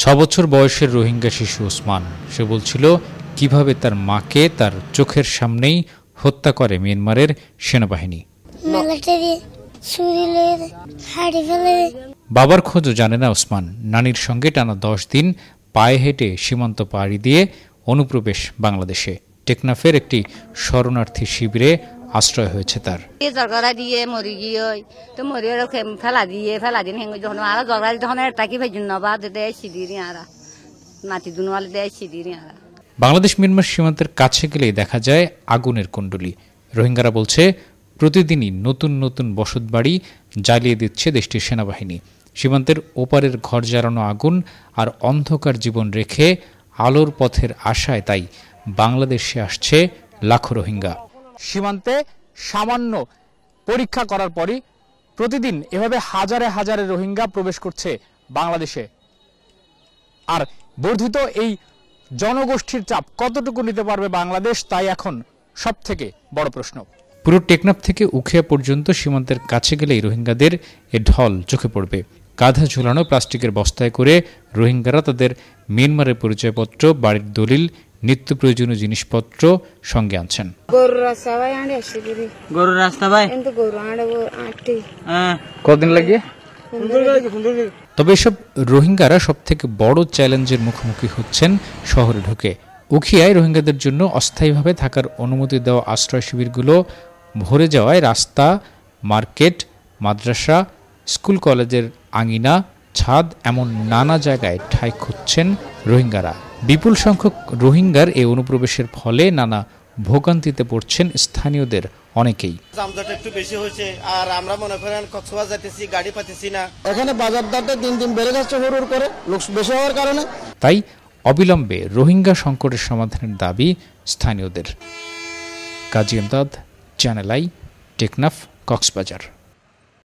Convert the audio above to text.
ছ বছর বয়সের রোহিঙ্গা শিশু ওসমান সে বলছিল কিভাবে তার মাকে তার চোখের সামনেই হত্যা করে মিয়ানমারের সেনাবাহিনী বাবার খোঁজও জানে না ওসমান নানির সঙ্গে টানা দশ দিন পায়ে হেঁটে সীমান্ত পাড়ি দিয়ে অনুপ্রবেশ বাংলাদেশে টেকনাফের একটি শরণার্থী শিবিরে আশ্রয় হয়েছে তার ঝগড়া দিয়ে মরি গিয়ে তো মরি ফেলা দিয়ে ফেলা দিয়ে আর টাকি ভেজুন দেয় সিঁড়ি নাতি দুনওয়ালে দেয় বাংলাদেশ মিয়ানমার সীমান্তের কাছে গেলেই দেখা যায় আগুনের কুণ্ডলি রোহিঙ্গারা বলছে প্রতিদিনই নতুন নতুন বসত বাড়ি জ্বালিয়ে দিচ্ছে দেশটির সেনাবাহিনী সীমান্তের ওপারের ঘর জ্বালানো আগুন আর অন্ধকার জীবন রেখে আলোর পথের আশায় তাই বাংলাদেশে আসছে লাখো রোহিঙ্গা সীমান্তে সামান্য পরীক্ষা করার পরই প্রতিদিন এভাবে হাজারে হাজারে রোহিঙ্গা প্রবেশ করছে বাংলাদেশে আর বর্ধিত এই জনগোষ্ঠীর চাপ কতটুকু নিতে পারবে বাংলাদেশ তাই এখন সব থেকে বড় প্রশ্ন পুরো টেকনাফ থেকে উখিয়া পর্যন্ত সীমান্তের কাছে গেলেই রোহিঙ্গাদের এ ঢল চোখে পড়বে কাঁধা ঝুলানো প্লাস্টিকের বস্তায় করে রোহিঙ্গারা তাদের মিয়ানমারের পরিচয়পত্র বাড়ির দলিল নিত্য প্রয়োজনীয় জিনিসপত্র সঙ্গে আনছেন হ্যাঁ। কদিন তবে এসব রোহিঙ্গারা সব থেকে বড় চ্যালেঞ্জের মুখোমুখি হচ্ছেন শহরে ঢুকে উখিয়ায় রোহিঙ্গাদের জন্য অস্থায়ীভাবে থাকার অনুমতি দেওয়া আশ্রয় শিবিরগুলো ভরে যাওয়ায় রাস্তা মার্কেট মাদ্রাসা স্কুল কলেজের আঙিনা ছাদ এমন নানা জায়গায় ঠাঁই খুঁজছেন রোহিঙ্গারা বিপুল সংখ্যক রোহিঙ্গার এই অনুপ্রবেশের ফলে নানা ভোগান্তিতে পড়ছেন স্থানীয়দের অনেকেই দামদাটা একটু বেশি হয়েছে আর আমরা মনে করেন কক্সবাজার যাইতেছি গাড়ি পাতেছি না এখানে বাজার দরটা দিন দিন বেড়ে যাচ্ছে হুড় করে লোক বেশি হওয়ার কারণে তাই অবিলম্বে রোহিঙ্গা সংকটের সমাধানের দাবি স্থানীয়দের কাজী এমদাদ চ্যানেল আই টেকনাফ কক্সবাজার